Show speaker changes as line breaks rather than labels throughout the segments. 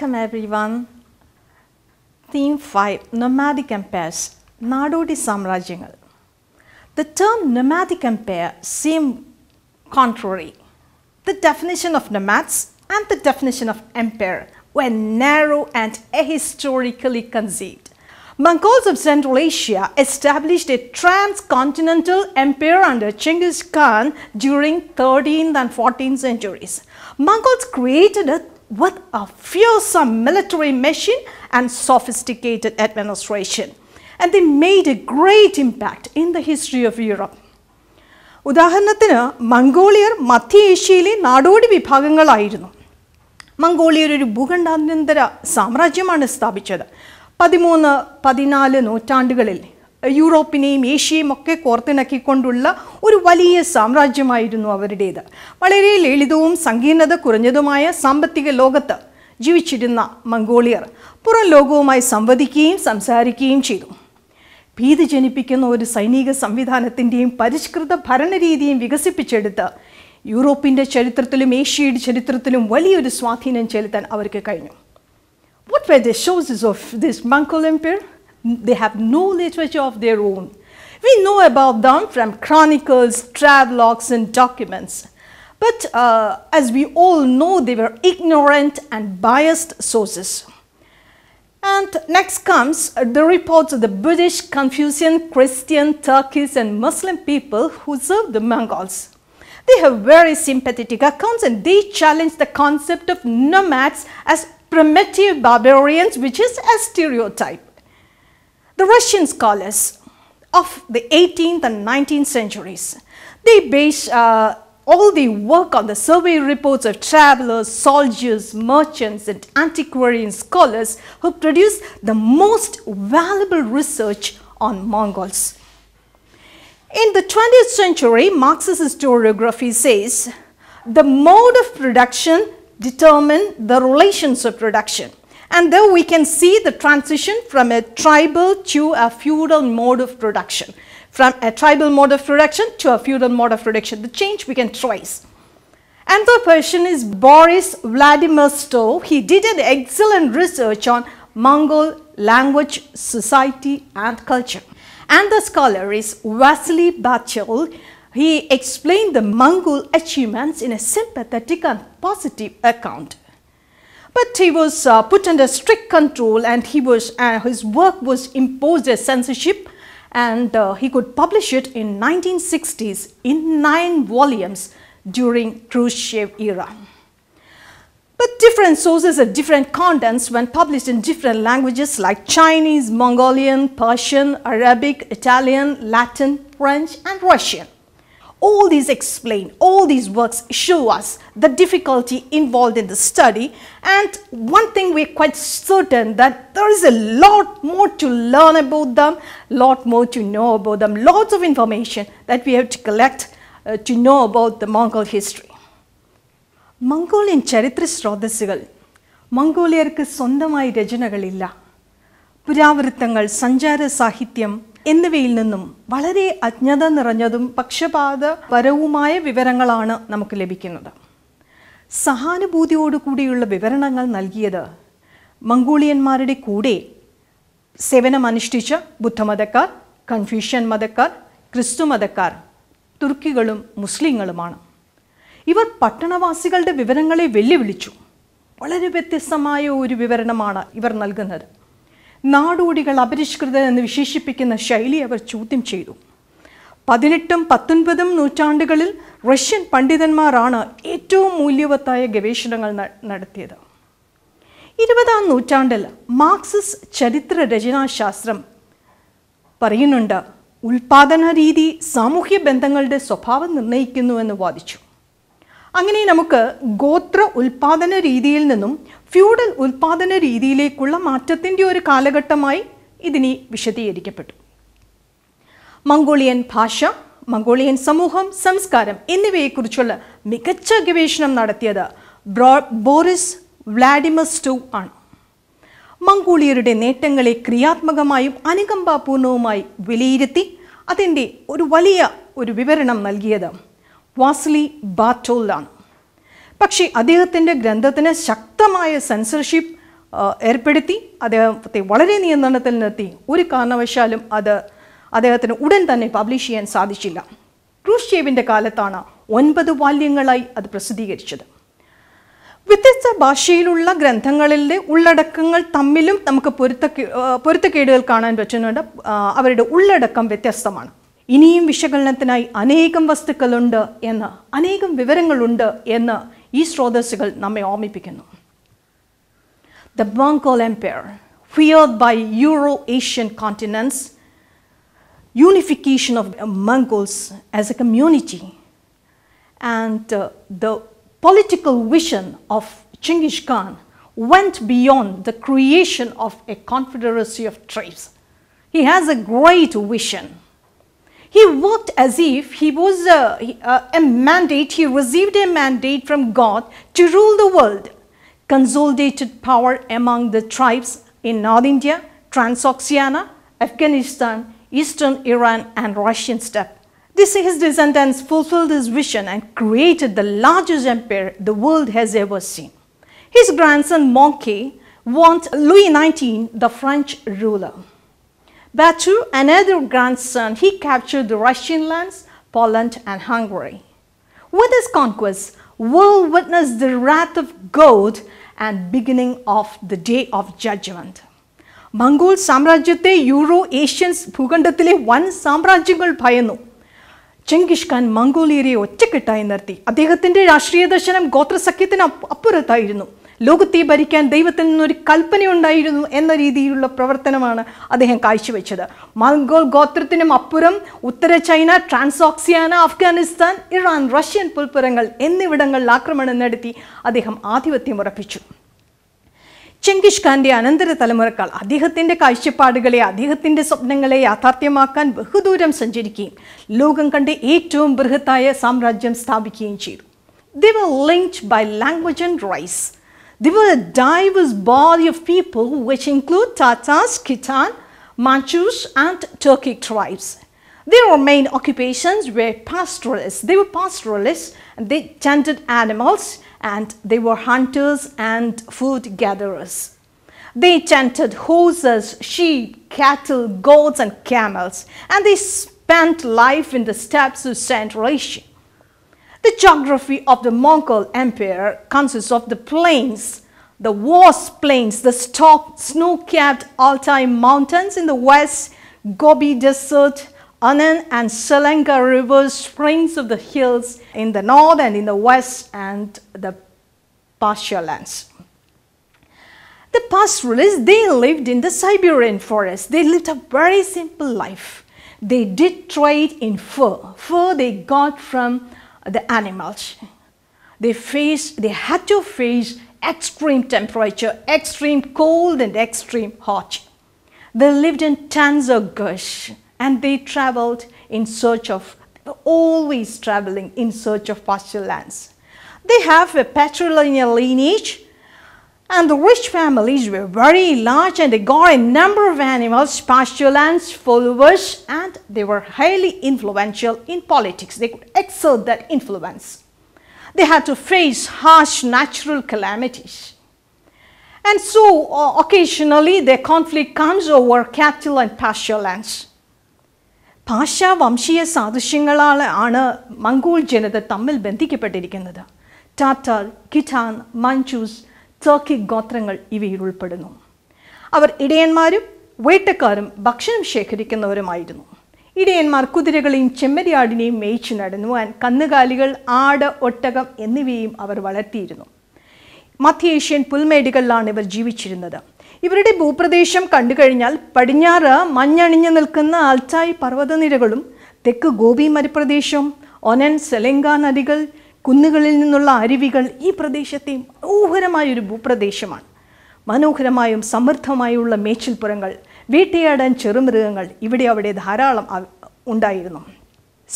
Welcome everyone. Theme 5 Nomadic Empires നാടോടി സാമ്രാജ്യങ്ങൾ The term nomadic empire seems contrary. The definition of nomads and the definition of empire were narrow and ahistorically conceived. Mongols of Central Asia established a transcontinental empire under Chinggis Khan during 13th and 14th centuries. Mongols created a with a fearsome military machine and sophisticated administration. And they made a great impact in the history of Europe. ഉദാഹരണത്തിന് മംഗോളിയർ മധ്യ ഏഷ്യയിലെ നാടോടി വിഭാഗങ്ങളായിരുന്നു മംഗോളിയർ ഒരു ഭൂഖണ്ഡാന്തര സാമ്രാജ്യമാണ് സ്ഥാപിച്ചത് പതിമൂന്ന് പതിനാല് നൂറ്റാണ്ടുകളിൽ യൂറോപ്പിനെയും ഏഷ്യയും ഒക്കെ കോർത്തിണക്കിക്കൊണ്ടുള്ള ഒരു വലിയ സാമ്രാജ്യമായിരുന്നു അവരുടേത് വളരെ ലളിതവും സങ്കീർണത കുറഞ്ഞതുമായ സാമ്പത്തിക ലോകത്ത് ജീവിച്ചിരുന്ന മംഗോളിയർ പുറം ലോകവുമായി സംവദിക്കുകയും സംസാരിക്കുകയും ചെയ്തു ഭീതി ജനിപ്പിക്കുന്ന ഒരു സൈനിക സംവിധാനത്തിൻ്റെയും പരിഷ്കൃത ഭരണരീതിയും വികസിപ്പിച്ചെടുത്ത് യൂറോപ്പിൻ്റെ ചരിത്രത്തിലും ഏഷ്യയുടെ ചരിത്രത്തിലും വലിയൊരു സ്വാധീനം ചെലുത്താൻ അവർക്ക് കഴിഞ്ഞു what were the sources of this Mongol Empire? They have no literature of their own. We know about them from chronicles, travelogues and documents. But uh, as we all know, they were ignorant and biased sources. And next comes the reports of the Buddhist, Confucian, Christian, Turkish and Muslim people who served the Mongols. They have very sympathetic accounts and they challenge the concept of nomads as primitive barbarians which is a stereotype. The Russian scholars of the 18th and 19th centuries, they based uh, all the work on the survey reports of travelers, soldiers, merchants and antiquarian scholars who produced the most valuable research on Mongols. In the 20th century, Marxist historiography says the mode of production determine the relations of production. And there we can see the transition from a tribal to a feudal mode of production. From a tribal mode of production to a feudal mode of production. The change we can trace. Another person is Boris Vladimir Stow. He did an excellent research on Mongol language, society and culture. And the scholar is Vasily Bachol. He explained the Mongol achievements in a sympathetic and positive account. But he was uh, put under strict control and he was, uh, his work was imposed as censorship and uh, he could publish it in 1960s in nine volumes during Khrushchev era. But different sources have different contents when published in different languages like Chinese, Mongolian, Persian, Arabic, Italian, Latin, French and Russian. All these explain, all these works show us the difficulty involved in the study and one thing we're quite certain that there is a lot more to learn about them, lot more to know about them, lots of information that we have to collect uh, to know about the Mongol history. Mongolian ചരിത്ര Mongol മംഗോളിയർക്ക് സ്വന്തമായി രചനകളില്ല പുരാവൃത്തങ്ങൾ sanjara സാഹിത്യം എന്നിവയിൽ നിന്നും വളരെ അജ്ഞത നിറഞ്ഞതും പക്ഷപാതപരവുമായ വിവരങ്ങളാണ് നമുക്ക് ലഭിക്കുന്നത് സഹാനുഭൂതിയോടുകൂടിയുള്ള വിവരണങ്ങൾ നൽകിയത് മംഗോളിയന്മാരുടെ കൂടെ സേവനമനുഷ്ഠിച്ച ബുദ്ധമതക്കാർ കൺഫ്യൂഷ്യൻ മതക്കാർ ക്രിസ്തു മതക്കാർ തുർക്കികളും മുസ്ലിങ്ങളുമാണ് ഇവർ പട്ടണവാസികളുടെ വിവരങ്ങളെ വെല്ലുവിളിച്ചു വളരെ വ്യത്യസ്തമായ ഒരു വിവരണമാണ് ഇവർ നൽകുന്നത് നാടോടികൾ അപരിഷ്കൃത എന്ന് വിശേഷിപ്പിക്കുന്ന ശൈലി അവർ ചോദ്യം ചെയ്തു പതിനെട്ടും പത്തൊൻപതും നൂറ്റാണ്ടുകളിൽ റഷ്യൻ പണ്ഡിതന്മാരാണ് ഏറ്റവും മൂല്യവത്തായ ഗവേഷണങ്ങൾ നടത്തിയത് ഇരുപതാം നൂറ്റാണ്ടിൽ മാർക്സിസ് ചരിത്ര രചനാശാസ്ത്രം പറയുന്നുണ്ട് ഉൽപാദന രീതി സാമൂഹ്യ ബന്ധങ്ങളുടെ സ്വഭാവം എന്ന് വാദിച്ചു അങ്ങനെ നമുക്ക് ഗോത്ര ഉൽപാദന രീതിയിൽ നിന്നും ഫ്യൂഡൽ ഉൽപാദന രീതിയിലേക്കുള്ള മാറ്റത്തിൻ്റെ ഒരു കാലഘട്ടമായി ഇതിനെ വിശദീകരിക്കപ്പെട്ടു മംഗോളിയൻ ഭാഷ മംഗോളിയൻ സമൂഹം സംസ്കാരം എന്നിവയെക്കുറിച്ചുള്ള മികച്ച ഗവേഷണം നടത്തിയത് ബ്രോ ബോറിസ് വ്ലാഡിമർ ആണ് മംഗോളിയരുടെ നേട്ടങ്ങളെ ക്രിയാത്മകമായും അനുകമ്പാപൂർണവുമായി വിലയിരുത്തി അതിൻ്റെ ഒരു വലിയ ഒരു വിവരണം നൽകിയത് വാസ്ലി ആണ് പക്ഷെ അദ്ദേഹത്തിൻ്റെ ഗ്രന്ഥത്തിന് ശക്തമായ സെൻസർഷിപ്പ് ഏർപ്പെടുത്തി അദ്ദേഹത്തെ വളരെ നിയന്ത്രണത്തിൽ നിർത്തി ഒരു കാരണവശാലും അത് അദ്ദേഹത്തിന് ഉടൻ തന്നെ പബ്ലിഷ് ചെയ്യാൻ സാധിച്ചില്ല ക്രൂഷ്യേവിൻ്റെ കാലത്താണ് ഒൻപത് വാല്യങ്ങളായി അത് പ്രസിദ്ധീകരിച്ചത് വ്യത്യസ്ത ഭാഷയിലുള്ള ഗ്രന്ഥങ്ങളിലെ ഉള്ളടക്കങ്ങൾ തമ്മിലും നമുക്ക് പൊരുത്ത പൊരുത്തക്കേടുകൾ കാണാൻ പറ്റുന്നുണ്ട് അവരുടെ ഉള്ളടക്കം വ്യത്യസ്തമാണ് ഇനിയും വിശകലനത്തിനായി അനേകം വസ്തുക്കളുണ്ട് എന്ന് അനേകം വിവരങ്ങളുണ്ട് എന്ന് ഈ സ്രോതസ്സുകൾ നമ്മെ ഓർമ്മിപ്പിക്കുന്നു the Mongol empire feared by Euro Asian continents unification of Mongols as a community and uh, the political vision of Chingiz Khan went beyond the creation of a confederacy of tribes. He has a great vision. He worked as if he was a, a, mandate, he received a mandate from God to rule the world. Consolidated power among the tribes in North India, Transoxiana, Afghanistan, Eastern Iran and Russian steppe. This, his descendants fulfilled his vision and created the largest empire the world has ever seen. His grandson Monkey wanted Louis XIX, the French ruler. Batu, another grandson, he captured the Russian lands, Poland and Hungary. With his conquest, will witness the wrath of God and beginning of the day of judgment. Mongol Samrajate Euro Asians ഭൂഖണ്ഡത്തിലെ one സാമ്രാജ്യങ്ങൾ ഭയന്നു Genghis Khan മംഗോളിയരെ ഒറ്റക്കെട്ടായി നിർത്തി അദ്ദേഹത്തിന്റെ രാഷ്ട്രീയ ദർശനം ഗോത്രസഖ്യത്തിന് അപ്പുറത്തായിരുന്നു ലോകത്തെ ഭരിക്കാൻ ദൈവത്തിൽ നിന്നൊരു കൽപ്പനയുണ്ടായിരുന്നു എന്ന രീതിയിലുള്ള പ്രവർത്തനമാണ് അദ്ദേഹം കാഴ്ചവെച്ചത് മംഗോൾ ഗോത്രത്തിനും അപ്പുറം ഉത്തര China Transoxiana Afghanistan Iran Russian പുൽപ്പുറങ്ങൾ എന്നിവിടങ്ങളിൽ ആക്രമണം നടത്തി അദ്ദേഹം ആധിപത്യം ഉറപ്പിച്ചു Chengish Kandi, another Talamurkal, Adihatinde Kaisha Padigale, Adihatinde Subnangale, Athatiamakan, Bhududam Sanjidiki, Logan Kandi, eight tomb, Burhataya, Samrajam, Stabiki in Chief. They were linked by language and race. They were a diverse body of people, which include Tatars, Khitan, Manchus, and Turkic tribes. Their main occupations were pastoralists. They were pastoralists and they tended animals and they were hunters and food gatherers. They chanted horses, sheep, cattle, goats, and camels, and they spent life in the steppes of Central Asia. The geography of the Mongol Empire consists of the plains, the vast plains, the snow-capped Altai Mountains in the west, Gobi Desert, Anan and Selenga rivers, springs of the hills in the north and in the west and the pasture lands. The pastoralists, they lived in the Siberian forest. They lived a very simple life. They did trade in fur. Fur they got from the animals. They faced, they had to face extreme temperature, extreme cold and extreme hot. They lived in tons of gush and they traveled in search of, always traveling in search of pasture lands. They have a patrilineal lineage and the rich families were very large and they got a number of animals, pasture lands, followers and they were highly influential in politics. They could exert that influence. They had to face harsh natural calamities. And so uh, occasionally their conflict comes over cattle and pasture lands. ഭാഷാ വംശീയ സാദൃശ്യങ്ങളാൽ ആണ് Mongol ജനത തമ്മിൽ ബന്ധിക്കപ്പെട്ടിരിക്കുന്നത് ടാറ്റാൽ കിറ്റാൻ മഞ്ചൂസ് Turkey ഗോത്രങ്ങൾ ഇവയിൽ ഉൾപ്പെടുന്നു അവർ ഇടയന്മാരും വേട്ടക്കാരും ഭക്ഷണം ശേഖരിക്കുന്നവരുമായിരുന്നു ഇടയന്മാർ കുതിരകളെയും ചെമ്മരിയാടിനെയും മേയിച്ചു നടന്നുവാൻ കന്നുകാലികൾ ആട് ഒട്ടകം എന്നിവയും അവർ വളർത്തിയിരുന്നു മധ്യേഷ്യൻ പുൽമേടികളിലാണ് പുൽമേടുകളിലാണ് ഇവർ ജീവിച്ചിരുന്നത് ഇവരുടെ ഭൂപ്രദേശം കണ്ടുകഴിഞ്ഞാൽ പടിഞ്ഞാറ് മഞ്ഞണിഞ്ഞു നിൽക്കുന്ന ആൽച്ചായ് പർവ്വതനിരകളും തെക്ക് ഗോപി മരുപ്രദേശവും ഒനൻ സെലങ്ക നദികൾ കുന്നുകളിൽ നിന്നുള്ള അരുവികൾ ഈ പ്രദേശത്തെ മനോഹരമായൊരു ഭൂപ്രദേശമാണ് മനോഹരമായും സമൃദ്ധമായുള്ള മേച്ചിൽപ്പുറങ്ങൾ വേട്ടയാടാൻ ചെറുമൃഗങ്ങൾ ഇവിടെ അവിടെ ധാരാളം ഉണ്ടായിരുന്നു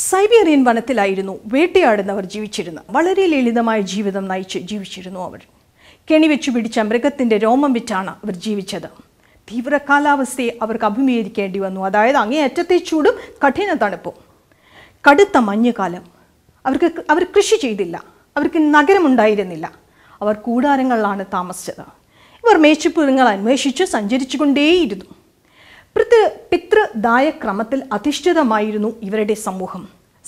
സൈബീറിയൻ വനത്തിലായിരുന്നു വേട്ടയാടുന്നവർ ജീവിച്ചിരുന്നത് വളരെ ലളിതമായ ജീവിതം നയിച്ച് ജീവിച്ചിരുന്നു അവർ കെണിവെച്ചു പിടിച്ച മൃഗത്തിൻ്റെ രോമം വിറ്റാണ് അവർ ജീവിച്ചത് തീവ്ര കാലാവസ്ഥയെ അവർക്ക് അഭിമുഖീകരിക്കേണ്ടി വന്നു അതായത് അങ്ങേയറ്റത്തെ ചൂടും കഠിന തണുപ്പും കടുത്ത മഞ്ഞുകാലം അവർക്ക് അവർ കൃഷി ചെയ്തില്ല അവർക്ക് നഗരമുണ്ടായിരുന്നില്ല അവർ കൂടാരങ്ങളിലാണ് താമസിച്ചത് ഇവർ മേച്ചുപുരങ്ങൾ അന്വേഷിച്ച് സഞ്ചരിച്ചു കൊണ്ടേയിരുന്നു പിതൃ പിതൃദായ ക്രമത്തിൽ അധിഷ്ഠിതമായിരുന്നു ഇവരുടെ സമൂഹം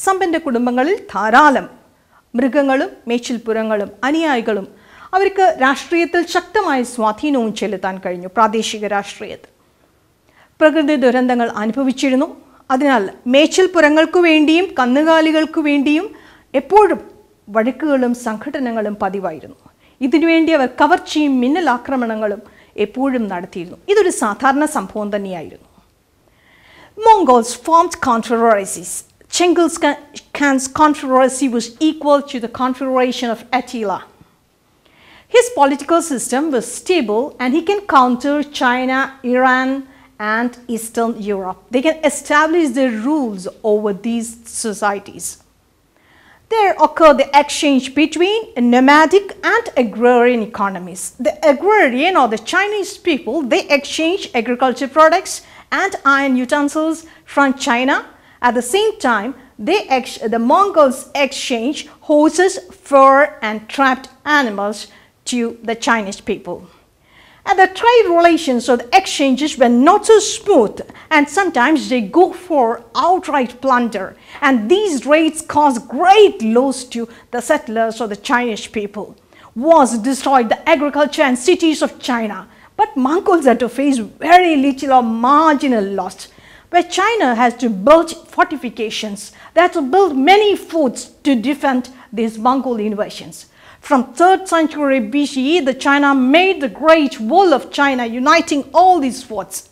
സമ്പന്ന കുടുംബങ്ങളിൽ ധാരാളം മൃഗങ്ങളും മേച്ചിൽപ്പുരങ്ങളും അനുയായികളും അവർക്ക് രാഷ്ട്രീയത്തിൽ ശക്തമായ സ്വാധീനവും ചെലുത്താൻ കഴിഞ്ഞു പ്രാദേശിക രാഷ്ട്രീയത്തിൽ പ്രകൃതി ദുരന്തങ്ങൾ അനുഭവിച്ചിരുന്നു അതിനാൽ മേച്ചിൽപ്പുരങ്ങൾക്കു വേണ്ടിയും കന്നുകാലികൾക്കു വേണ്ടിയും എപ്പോഴും വഴക്കുകളും സംഘടനകളും പതിവായിരുന്നു ഇതിനുവേണ്ടി അവർ കവർച്ചയും മിന്നൽ ആക്രമണങ്ങളും എപ്പോഴും നടത്തിയിരുന്നു ഇതൊരു സാധാരണ സംഭവം തന്നെയായിരുന്നു Mongols forms controversies Genghis Khan's controversy was equal to the confederation of Attila. His political system was stable and he can counter China, Iran and Eastern Europe. They can establish their rules over these societies. There occur the exchange between nomadic and agrarian economies. The agrarian or the Chinese people, they exchange agriculture products and iron utensils from China. At the same time, they the Mongols exchange horses, fur and trapped animals to the Chinese people. And the trade relations or the exchanges were not so smooth, and sometimes they go for outright plunder. And these raids caused great loss to the settlers or the Chinese people. Wars destroyed the agriculture and cities of China, but Mongols had to face very little or marginal loss. Where China has to build fortifications, they had to build many forts to defend these Mongol invasions. From 3rd century BCE, the China made the Great Wall of China, uniting all these forts.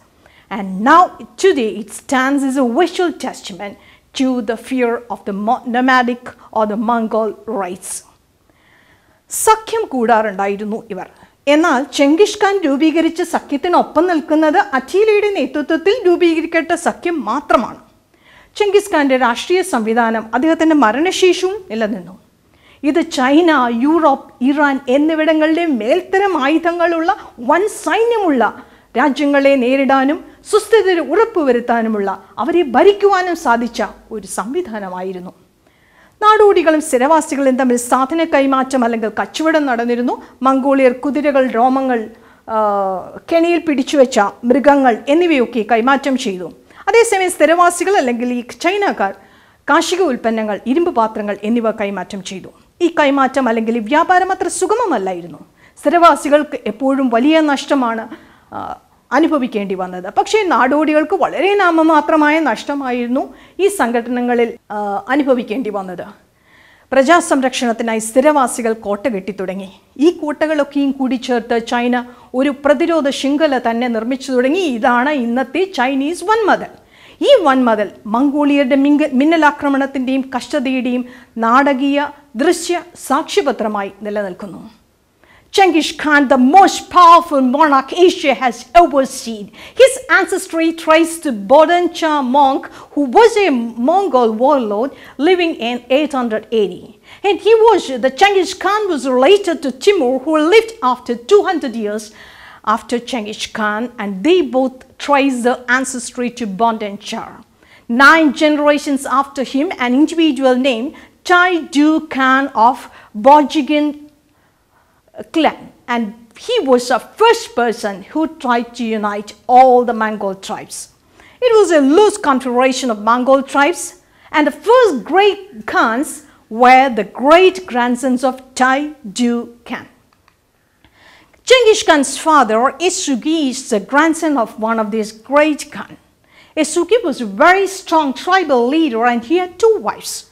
And now, today, it stands as a visual testament to the fear of the nomadic or the Mongol rites. സഖ്യം കൂടാറുണ്ടായിരുന്നു ഇവർ എന്നാൽ ചെങ്കിഷ് ഖാൻ രൂപീകരിച്ച സഖ്യത്തിനൊപ്പം നിൽക്കുന്നത് അഥീലയുടെ നേതൃത്വത്തിൽ രൂപീകരിക്കപ്പെട്ട സഖ്യം മാത്രമാണ് Genghis ഖാന്റെ രാഷ്ട്രീയ സംവിധാനം അദ്ദേഹത്തിൻ്റെ മരണശേഷവും നിലനിന്നു ഇത് ചൈന യൂറോപ്പ് ഇറാൻ എന്നിവിടങ്ങളുടെ മേൽത്തരം ആയുധങ്ങളുള്ള വൻ സൈന്യമുള്ള രാജ്യങ്ങളെ നേരിടാനും സുസ്ഥിരത ഉറപ്പുവരുത്താനുമുള്ള അവരെ ഭരിക്കുവാനും സാധിച്ച ഒരു സംവിധാനമായിരുന്നു നാടോടികളും സ്ഥിരവാസികളും തമ്മിൽ സാധന കൈമാറ്റം അല്ലെങ്കിൽ കച്ചവടം നടന്നിരുന്നു മംഗോളിയർ കുതിരകൾ രോമങ്ങൾ കെണിയിൽ പിടിച്ചുവെച്ച മൃഗങ്ങൾ എന്നിവയൊക്കെ കൈമാറ്റം ചെയ്തു അതേസമയം സ്ഥിരവാസികൾ അല്ലെങ്കിൽ ഈ ചൈനക്കാർ കാർഷിക ഉൽപ്പന്നങ്ങൾ ഇരുമ്പ് പാത്രങ്ങൾ എന്നിവ കൈമാറ്റം ചെയ്തു ഈ കൈമാറ്റം അല്ലെങ്കിൽ വ്യാപാരം അത്ര സുഗമമല്ലായിരുന്നു സ്ഥിരവാസികൾക്ക് എപ്പോഴും വലിയ നഷ്ടമാണ് അനുഭവിക്കേണ്ടി വന്നത് പക്ഷേ നാടോടികൾക്ക് വളരെ നാമമാത്രമായ നഷ്ടമായിരുന്നു ഈ സംഘടനകളിൽ അനുഭവിക്കേണ്ടി വന്നത് പ്രജാ സംരക്ഷണത്തിനായി സ്ഥിരവാസികൾ കോട്ട കെട്ടിത്തുടങ്ങി ഈ കോട്ടകളൊക്കെയും കൂടി ചേർത്ത് ചൈന ഒരു പ്രതിരോധ ശൃംഖല തന്നെ നിർമ്മിച്ചു തുടങ്ങി ഇതാണ് ഇന്നത്തെ ചൈനീസ് വൻമതൽ ഈ വൻമതൽ മംഗോളിയരുടെ മിങ്ക മിന്നലാക്രമണത്തിൻ്റെയും കഷ്ടതയുടെയും നാടകീയ ദൃശ്യ സാക്ഷ്യപത്രമായി നിലനിൽക്കുന്നു Chengiz Khan, the most powerful monarch Asia has ever seen. His ancestry traced to Bodan Cha monk, who was a Mongol warlord living in 880. And he was, the Chengiz Khan was related to Timur, who lived after 200 years after Chengiz Khan and they both trace their ancestry to Bondan Char. Nine generations after him, an individual named Tai Du Khan of Bojigan clan and he was the first person who tried to unite all the Mongol tribes. It was a loose confederation of Mongol tribes and the first great Khans were the great grandsons of Tai Du Khan. Genghis Khan's father, Isugi, is the grandson of one of these great Khan. Isugi was a very strong tribal leader and he had two wives.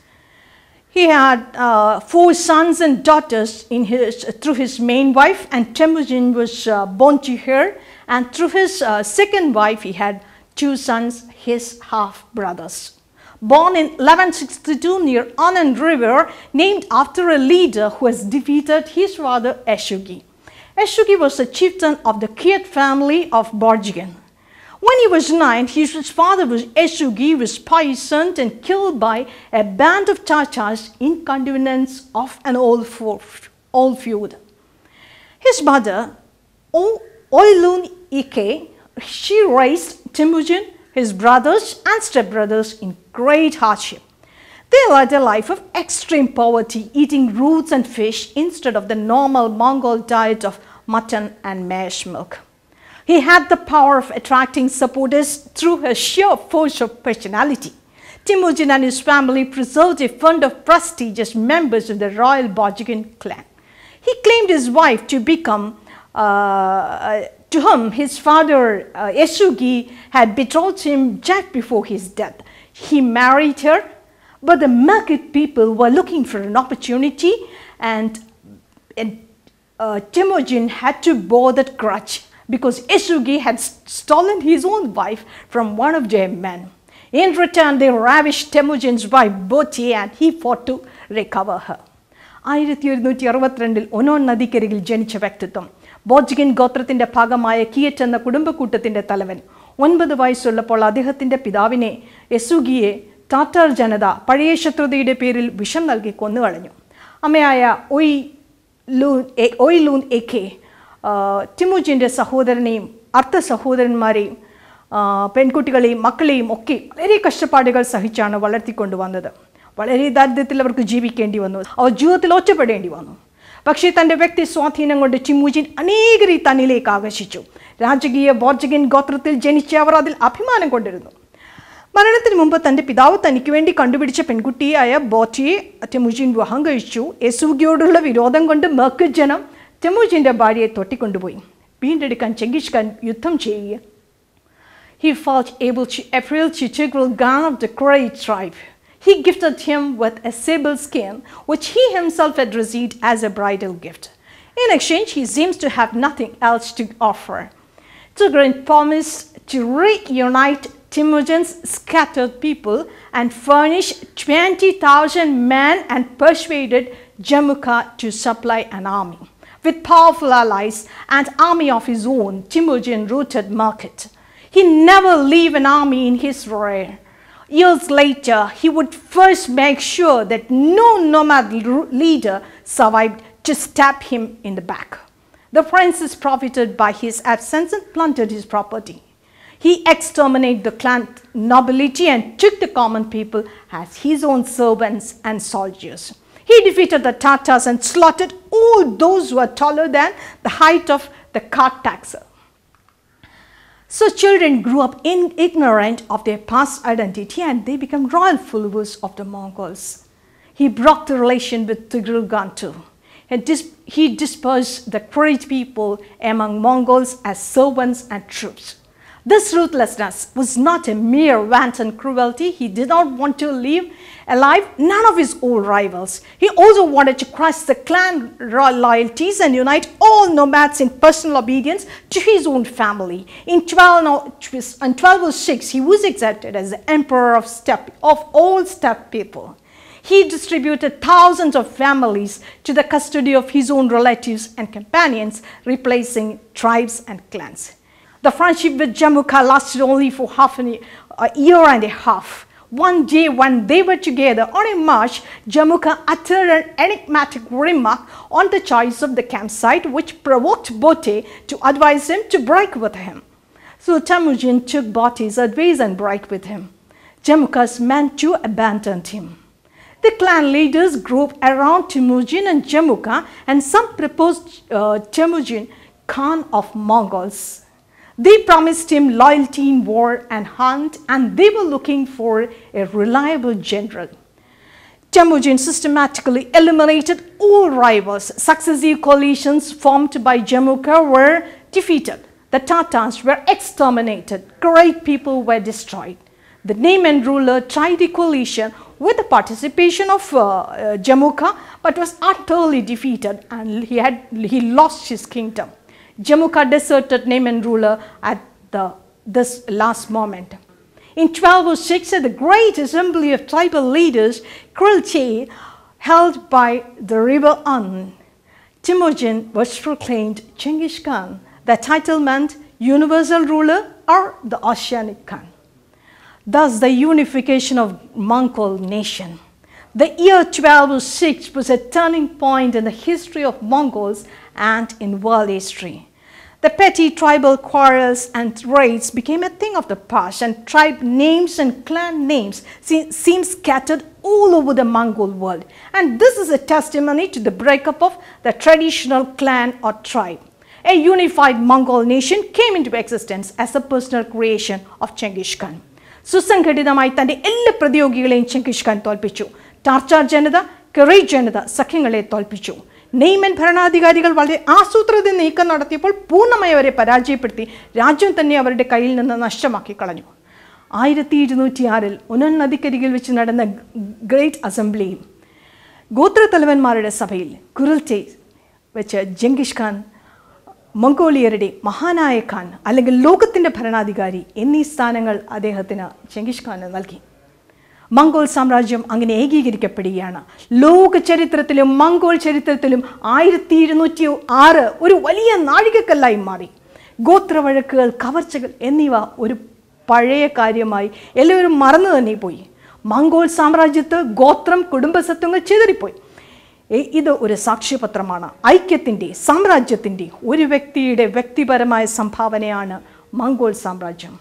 He had uh, four sons and daughters his, through his main wife and Temujin was uh, born to her and through his uh, second wife he had two sons, his half-brothers. Born in 1162 near Anand River, named after a leader who has defeated his father Eshugi. Esugi was a chieftain of the Kiet family of Borgian. When he was nine, his father was Esugi was poisoned and killed by a band of Tatars in connivance of an old, old feud. His mother, o Oilun Ike, she raised Timujin, his brothers and stepbrothers in great hardship. They led a life of extreme poverty, eating roots and fish instead of the normal Mongol diet of mutton and mare's milk. He had the power of attracting supporters through his sheer force of personality. Timujin and his family preserved a fund of prestigious members of the royal Bajigin clan. He claimed his wife to become, uh, uh to whom his father uh, Esugi had betrothed him just before his death. He married her but the market people were looking for an opportunity and, and uh, had to bore that grudge because Isugi had stolen his own wife from one of their men. In return, they ravished Temujin's wife Boti and he fought to recover her. ആയിരത്തി ഒരുന്നൂറ്റി അറുപത്തിരണ്ടിൽ Onon നദിക്കരികിൽ ജനിച്ച വ്യക്തിത്വം ബോജികൻ ഗോത്രത്തിൻ്റെ ഭാഗമായ കിയറ്റ് എന്ന കുടുംബക്കൂട്ടത്തിൻ്റെ തലവൻ ഒൻപത് വയസ്സുള്ളപ്പോൾ അദ്ദേഹത്തിൻ്റെ പിതാവിനെ Esugie, ടാറ്റാർ ജനത പഴയ ശത്രുതയുടെ പേരിൽ വിഷം നൽകി കൊന്നുകളഞ്ഞു അമ്മയായ ഒയ് ലൂൻ ഒയ് ലൂൻ എ കെ ടിമുജിൻ്റെ സഹോദരനെയും അർത്ഥ സഹോദരന്മാരെയും പെൺകുട്ടികളെയും മക്കളെയും ഒക്കെ വളരെ കഷ്ടപ്പാടുകൾ സഹിച്ചാണ് വളർത്തിക്കൊണ്ടുവന്നത് വളരെ ദാരിദ്ര്യത്തിൽ അവർക്ക് ജീവിക്കേണ്ടി വന്നു അവർ ജീവിതത്തിൽ ഒറ്റപ്പെടേണ്ടി വന്നു പക്ഷേ തൻ്റെ വ്യക്തി സ്വാധീനം കൊണ്ട് ചിമൂജിൻ അനേകരെ തന്നിലേക്ക് ആകർഷിച്ചു രാജകീയ ബോർജഗിൻ ഗോത്രത്തിൽ ജനിച്ച അവർ അതിൽ അഭിമാനം കൊണ്ടിരുന്നു മരണത്തിന് മുമ്പ് തൻ്റെ പിതാവ് തനിക്ക് വേണ്ടി കണ്ടുപിടിച്ച പെൺകുട്ടിയായ ബോറ്റിയെ ടെമുജിൻ വിവാഹം കഴിച്ചു യസൂഗിയോടുള്ള വിരോധം കൊണ്ട് മെർക്ക് ജനം ടെമുജിൻ്റെ ഭാര്യയെ തൊട്ടിക്കൊണ്ടുപോയി വീണ്ടെടുക്കാൻ ചെങ്കിഷ് ഖാൻ യുദ്ധം ചെയ്യുക He felt able to appeal to Tigral of the Kurai tribe. He gifted him with a sable skin, which he himself had received as a bridal gift. In exchange, he seems to have nothing else to offer. grant promise to reunite Timurjan's scattered people and furnished 20,000 men and persuaded Jamukha to supply an army. With powerful allies and army of his own, Timurjan routed Market. He never leave an army in his rear. Years later, he would first make sure that no nomad leader survived to stab him in the back. The princes profited by his absence and plundered his property. He exterminated the clan nobility and took the common people as his own servants and soldiers. He defeated the Tatars and slaughtered all those who were taller than the height of the cart taxer. So children grew up in ignorant of their past identity and they became royal followers of the Mongols. He broke the relation with Tughurgan Gantu, And dis he dispersed the Khurit people among Mongols as servants and troops. This ruthlessness was not a mere wanton cruelty. He did not want to leave alive none of his old rivals. He also wanted to crush the clan loyalties and unite all nomads in personal obedience to his own family. In 1206, he was accepted as the emperor of, steppe, of all steppe people. He distributed thousands of families to the custody of his own relatives and companions, replacing tribes and clans. The friendship with Jamuka lasted only for half an, a year and a half. One day when they were together on a march, Jamuka uttered an enigmatic remark on the choice of the campsite which provoked Bote to advise him to break with him. So Temujin took Bote's advice and broke with him. Jamuka's men too abandoned him. The clan leaders grouped around Temujin and Jamuka and some proposed uh, Temujin Khan of Mongols. They promised him loyalty in war and hunt, and they were looking for a reliable general. Temujin systematically eliminated all rivals. Successive coalitions formed by Jamukha were defeated. The Tatars were exterminated. Great people were destroyed. The name and ruler tried a coalition with the participation of uh, uh Jamukha, but was utterly defeated and he, had, he lost his kingdom. Jamukha deserted name and ruler at the, this last moment. In 1206, at the great assembly of tribal leaders, cruelty held by the river An, Temujin was proclaimed Chinggis Khan. The title meant universal ruler or the oceanic Khan. Thus, the unification of Mongol nation. The year 1206 was a turning point in the history of Mongols and in world history. The petty tribal quarrels and raids became a thing of the past and tribe names and clan names seem scattered all over the Mongol world. And this is a testimony to the breakup of the traditional clan or tribe. A unified Mongol nation came into existence as a personal creation of Chengish Khan. സുസംഘടിതമായി തൻ്റെ എല്ലാ പ്രതിയോഗികളെയും ചെങ്കിഷ് ഖാൻ തോൽപ്പിച്ചു ടാർച്ചാർ ജനത കെറി ജനത സഖ്യങ്ങളെ തോൽപ്പിച്ചു നെയ്മൻ ഭരണാധികാരികൾ വളരെ ആസൂത്രിത നീക്കം നടത്തിയപ്പോൾ പൂർണ്ണമായി അവരെ പരാജയപ്പെടുത്തി രാജ്യം തന്നെ അവരുടെ കയ്യിൽ നിന്ന് നഷ്ടമാക്കി കളഞ്ഞു ആയിരത്തി ഇരുന്നൂറ്റി ആറിൽ ഉനൻ നദിക്കരികിൽ വെച്ച് നടന്ന ഗ്രേറ്റ് അസംബ്ലിയിൽ ഗോത്രത്തലവന്മാരുടെ സഭയിൽ കുറിൽറ്റെ വെച്ച് ജംഗിഷ് ഖാൻ മംഗോളിയരുടെ മഹാനായ ഖാൻ അല്ലെങ്കിൽ ലോകത്തിൻ്റെ ഭരണാധികാരി എന്നീ സ്ഥാനങ്ങൾ അദ്ദേഹത്തിന് ജംഗിഷ് ഖാന് നൽകി മംഗോൾ സാമ്രാജ്യം അങ്ങനെ ഏകീകരിക്കപ്പെടുകയാണ് ലോക ചരിത്രത്തിലും മംഗോൾ ചരിത്രത്തിലും ആയിരത്തി ഇരുന്നൂറ്റി ആറ് ഒരു വലിയ നാഴികക്കല്ലായി മാറി ഗോത്രവഴക്കുകൾ കവർച്ചകൾ എന്നിവ ഒരു പഴയ കാര്യമായി എല്ലാവരും മറന്നു തന്നെ പോയി മംഗോൾ സാമ്രാജ്യത്ത് ഗോത്രം കുടുംബസത്വങ്ങൾ ചിതറിപ്പോയി ഇത് ഒരു സാക്ഷ്യപത്രമാണ് ഐക്യത്തിൻ്റെ സാമ്രാജ്യത്തിൻ്റെ ഒരു വ്യക്തിയുടെ വ്യക്തിപരമായ സംഭാവനയാണ് മംഗോൾ സാമ്രാജ്യം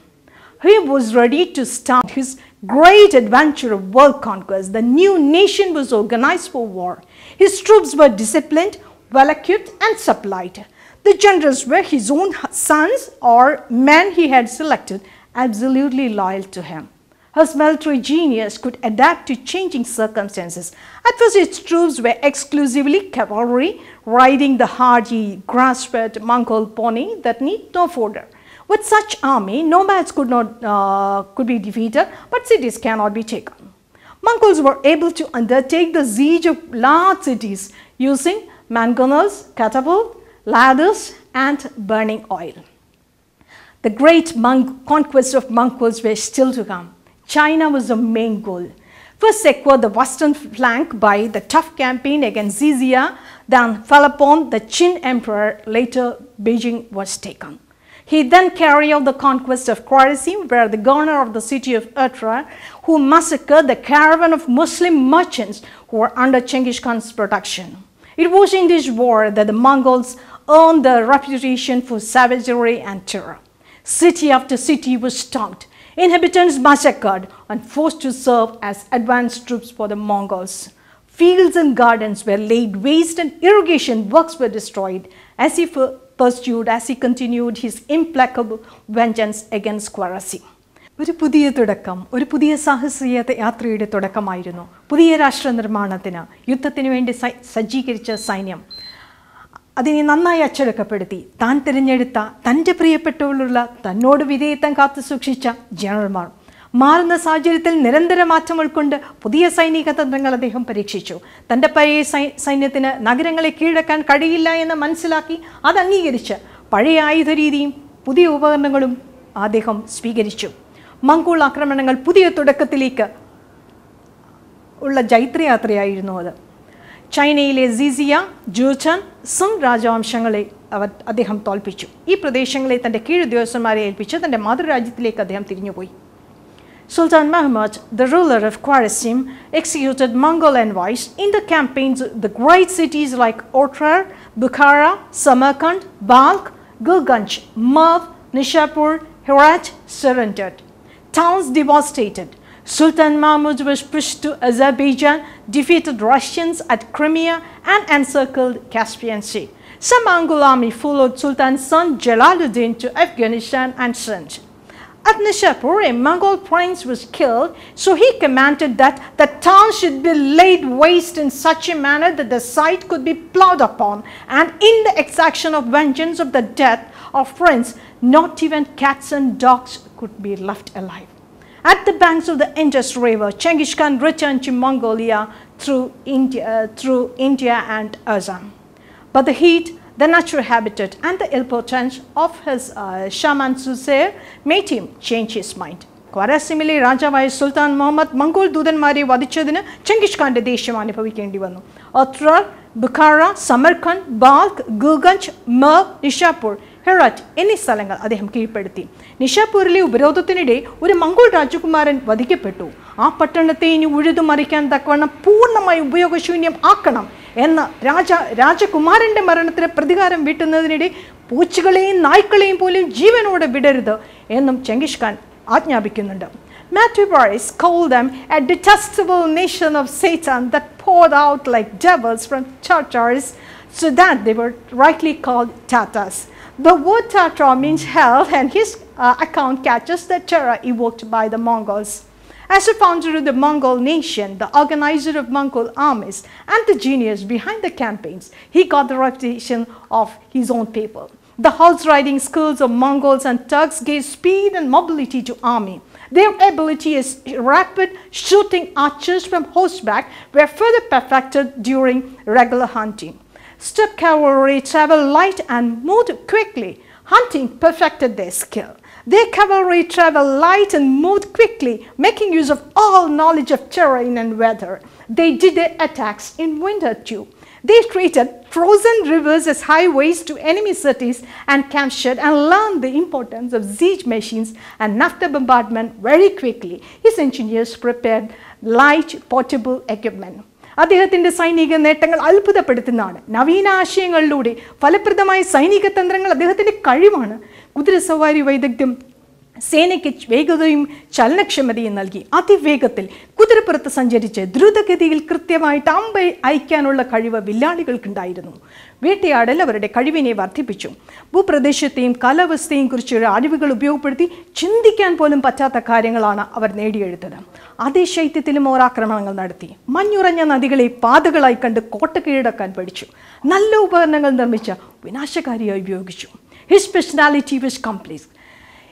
he was ready to start his great adventure of world conquest. The new nation was organized for war. His troops were disciplined, well-equipped and supplied. The generals were his own sons or men he had selected, absolutely loyal to him. His military genius could adapt to changing circumstances. At first, his troops were exclusively cavalry, riding the hardy, grass-fed Mongol pony that need no fodder. With such army, nomads could not uh, could be defeated, but cities cannot be taken. Mongols were able to undertake the siege of large cities using mangonels, catapult, ladders and burning oil. The great Mong conquest of Mongols were still to come. China was the main goal. First secure the western flank by the tough campaign against Xizia, then fell upon the Qin emperor, later Beijing was taken. He then carried out the conquest of Khwarizm, where the governor of the city of Utra, who massacred the caravan of Muslim merchants who were under Chengiz Khan's protection. It was in this war that the Mongols earned their reputation for savagery and terror. City after city was stormed, inhabitants massacred and forced to serve as advance troops for the Mongols. Fields and gardens were laid waste and irrigation works were destroyed as if pursued as he continued his implacable vengeance against Kwarasi. ഒരു പുതിയ തുടക്കം ഒരു പുതിയ സാഹസിക യാത്രയുടെ തുടക്കമായിരുന്നു പുതിയ രാഷ്ട്ര നിർമ്മാണത്തിന് യുദ്ധത്തിന് വേണ്ടി സജ്ജീകരിച്ച സൈന്യം അതിനെ നന്നായി അച്ചടക്കപ്പെടുത്തി താൻ തിരഞ്ഞെടുത്ത തൻ്റെ പ്രിയപ്പെട്ടവളുള്ള തന്നോട് വിധേയത്വം കാത്തു സൂക്ഷിച്ച ജനറൽമാർ മാറുന്ന സാഹചര്യത്തിൽ നിരന്തര മാറ്റം ഉൾക്കൊണ്ട് പുതിയ സൈനിക തന്ത്രങ്ങൾ അദ്ദേഹം പരീക്ഷിച്ചു തൻ്റെ പഴയ സൈന്യത്തിന് നഗരങ്ങളെ കീഴടക്കാൻ കഴിയില്ല എന്ന് മനസ്സിലാക്കി അത് അംഗീകരിച്ച് പഴയ ആയുധ രീതിയും പുതിയ ഉപകരണങ്ങളും അദ്ദേഹം സ്വീകരിച്ചു മംഗോൾ ആക്രമണങ്ങൾ പുതിയ തുടക്കത്തിലേക്ക് ഉള്ള ജൈത്രയാത്രയായിരുന്നു അത് ചൈനയിലെ സിസിയ ജൂചൻ സുങ് രാജവംശങ്ങളെ അവർ അദ്ദേഹം തോൽപ്പിച്ചു ഈ പ്രദേശങ്ങളെ തൻ്റെ കീഴുദ്യോഗസ്ഥന്മാരെ ഏൽപ്പിച്ച് തൻ്റെ മാതൃരാജ്യത്തിലേക്ക് അദ്ദേഹം തിരിഞ്ഞുപോയി Sultan Mahmud, the ruler of Khwarezm, executed Mongol envoys in the campaigns the great cities like Otrar, Bukhara, Samarkand, Balkh, Gulganj, Merv, Nishapur, Herat surrendered. Towns devastated. Sultan Mahmud was pushed to Azerbaijan, defeated Russians at Crimea and encircled Caspian Sea. Some Mongol army followed Sultan's son Jalaluddin to Afghanistan and Sindh. Adnishapur, a Mongol prince, was killed, so he commanded that the town should be laid waste in such a manner that the site could be plowed upon. And in the exaction of vengeance of the death of prince, not even cats and dogs could be left alive. At the banks of the Indus River, Chengiz Khan returned to Mongolia through India, uh, through India and Azam. But the heat the natural habitat and the importance of his uh, shaman soothsayer made him change his mind. ക്വാരാസിമിലെ രാജാവായ സുൽത്താൻ Muhammad Mongol ദൂതന്മാരെ വധിച്ചതിന് ചെങ്കിഷ് ഖാന്റെ ദേഷ്യം അനുഭവിക്കേണ്ടി വന്നു ഒത്രർ ബുഖാറ സമർഖണ്ഡ് ബാൽക്ക് ഗുഗഞ്ച് മ നിഷാപൂർ ഹെറാറ്റ് എന്നീ സ്ഥലങ്ങൾ അദ്ദേഹം കീഴ്പ്പെടുത്തി നിഷാപൂരിലെ ഉപരോധത്തിനിടെ ഒരു മംഗോൾ രാജകുമാരൻ വധിക്കപ്പെട്ടു ആ പട്ടണത്തെ ഇനി ഉഴുതു മറിക്കാൻ തക്കവണ്ണം പൂർണ്ണമായി ഉപയോഗശൂന്യം ആക്കണം എന്ന രാജ രാജകുമാരൻ്റെ മരണത്തിന് പ്രതികാരം വീട്ടുന്നതിനിടെ പൂച്ചകളെയും നായ്ക്കളെയും പോലും ജീവനോടെ വിടരുത് എന്നും ചെങ്കിഷ് Khan ആജ്ഞാപിക്കുന്നുണ്ട് Matthew Boris called them a detestable nation of Satan that poured out like devils from Tartars so that they were rightly called Tatars. The word Tatar means hell, and his uh, account catches the terror evoked by the Mongols. As a founder of the Mongol nation, the organizer of Mongol armies, and the genius behind the campaigns, he got the reputation of his own people. The horse riding skills of Mongols and Turks gave speed and mobility to army. Their ability as rapid shooting archers from horseback were further perfected during regular hunting. Steppe cavalry traveled light and moved quickly. Hunting perfected their skill. Their cavalry travel light and moved quickly, making use of all knowledge of terrain and weather. They did their attacks in winter too. They treated frozen rivers as highways to enemy cities and captured and learned the importance of siege machines and after bombardment very quickly. His engineers prepared light portable equipment. അദ്ദേഹത്തിൻ്റെ സൈനിക നേട്ടങ്ങൾ അത്ഭുതപ്പെടുത്തുന്നതാണ് നവീന ആശയങ്ങളിലൂടെ ഫലപ്രദമായ സൈനിക തന്ത്രങ്ങൾ അദ്ദേഹത്തിൻ്റെ കഴിവാണ് കുതിരസവാരി വൈദഗ്ധ്യം സേനയ്ക്ക് വേഗതയും ചലനക്ഷമതയും നൽകി അതിവേഗത്തിൽ കുതിരപ്പുറത്ത് സഞ്ചരിച്ച് ദ്രുതഗതിയിൽ കൃത്യമായിട്ട് അമ്പ അയക്കാനുള്ള കഴിവ് വില്ലാളികൾക്കുണ്ടായിരുന്നു വേട്ടയാടൽ അവരുടെ കഴിവിനെ വർദ്ധിപ്പിച്ചു ഭൂപ്രദേശത്തെയും കാലാവസ്ഥയും കുറിച്ചുള്ള അഴിവുകൾ ഉപയോഗപ്പെടുത്തി ചിന്തിക്കാൻ പോലും പറ്റാത്ത കാര്യങ്ങളാണ് അവർ നേടിയെടുത്തത് അതേ ശൈത്യത്തിലും ഓരാക്രമണങ്ങൾ നടത്തി മഞ്ഞുറഞ്ഞ നദികളെ പാതകളായി കണ്ട് കോട്ട കീഴടക്കാൻ പഠിച്ചു നല്ല ഉപകരണങ്ങൾ നിർമ്മിച്ച വിനാശകാരിയായി ഉപയോഗിച്ചു His personality was complex.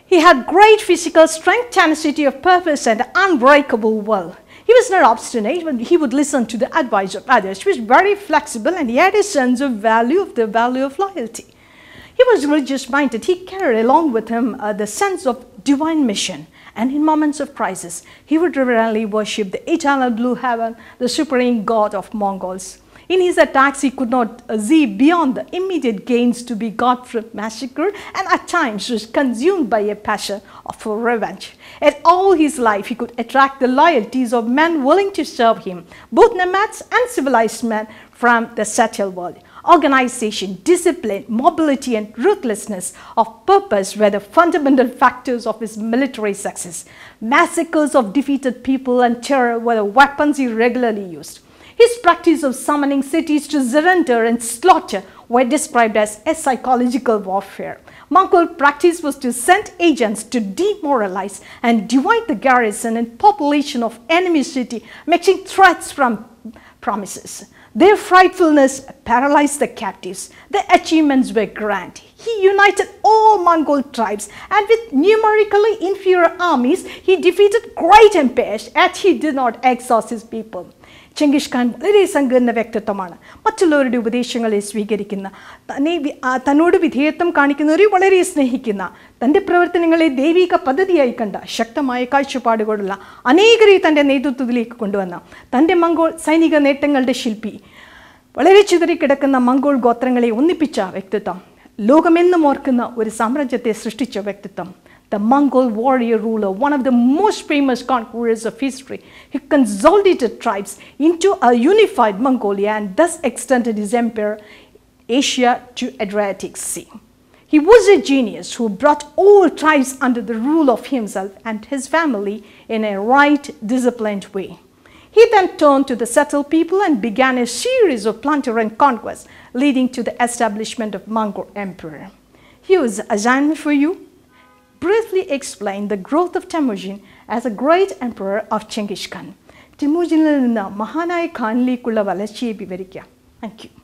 He had great physical strength, tenacity of purpose, and unbreakable will. He was not obstinate, but he would listen to the advice of others. He was very flexible, and he had a sense of value, of the value of loyalty. He was religious minded. He carried along with him uh, the sense of divine mission. And in moments of crisis, he would reverently worship the eternal blue heaven, the supreme God of Mongols. In his attacks, he could not uh, see beyond the immediate gains to be got from massacre and at times was consumed by a passion for revenge. At all his life, he could attract the loyalties of men willing to serve him, both nomads and civilized men from the settled world. Organization, discipline, mobility and ruthlessness of purpose were the fundamental factors of his military success. Massacres of defeated people and terror were the weapons he regularly used. His practice of summoning cities to surrender and slaughter were described as a psychological warfare. Mongol practice was to send agents to demoralize and divide the garrison and population of enemy city, making threats from promises. Their frightfulness paralyzed the captives. Their achievements were grand. He united all Mongol tribes and with numerically inferior armies, he defeated great empires yet he did not exhaust his people. ചെങ്കിഷ് Khan വളരെ സങ്കീർണ വ്യക്തിത്വമാണ് മറ്റുള്ളവരുടെ ഉപദേശങ്ങളെ സ്വീകരിക്കുന്ന തന്നെ തന്നോട് വിധേയത്വം കാണിക്കുന്നവരെ വളരെ സ്നേഹിക്കുന്ന തൻ്റെ പ്രവർത്തനങ്ങളെ ദൈവിക പദ്ധതിയായി കണ്ട ശക്തമായ കാഴ്ചപ്പാടുകളുള്ള അനേകരെ തൻ്റെ നേതൃത്വത്തിലേക്ക് കൊണ്ടുവന്ന തൻ്റെ മംഗോൾ സൈനിക നേട്ടങ്ങളുടെ ശില്പി വളരെ ചിതറിക്കിടക്കുന്ന മംഗോൾ ഗോത്രങ്ങളെ ഒന്നിപ്പിച്ച വ്യക്തിത്വം ലോകമെന്നും ഓർക്കുന്ന ഒരു സാമ്രാജ്യത്തെ സൃഷ്ടിച്ച വ്യക്തിത്വം the Mongol warrior ruler, one of the most famous conquerors of history. He consolidated tribes into a unified Mongolia and thus extended his empire Asia to Adriatic Sea. He was a genius who brought all tribes under the rule of himself and his family in a right, disciplined way. He then turned to the settled people and began a series of plundering conquests leading to the establishment of Mongol Empire. Here's a giant for you briefly explain the growth of Temujin as a great emperor of Chinggis Khan. Temujin Mahanai Khan Lee Kula Thank you.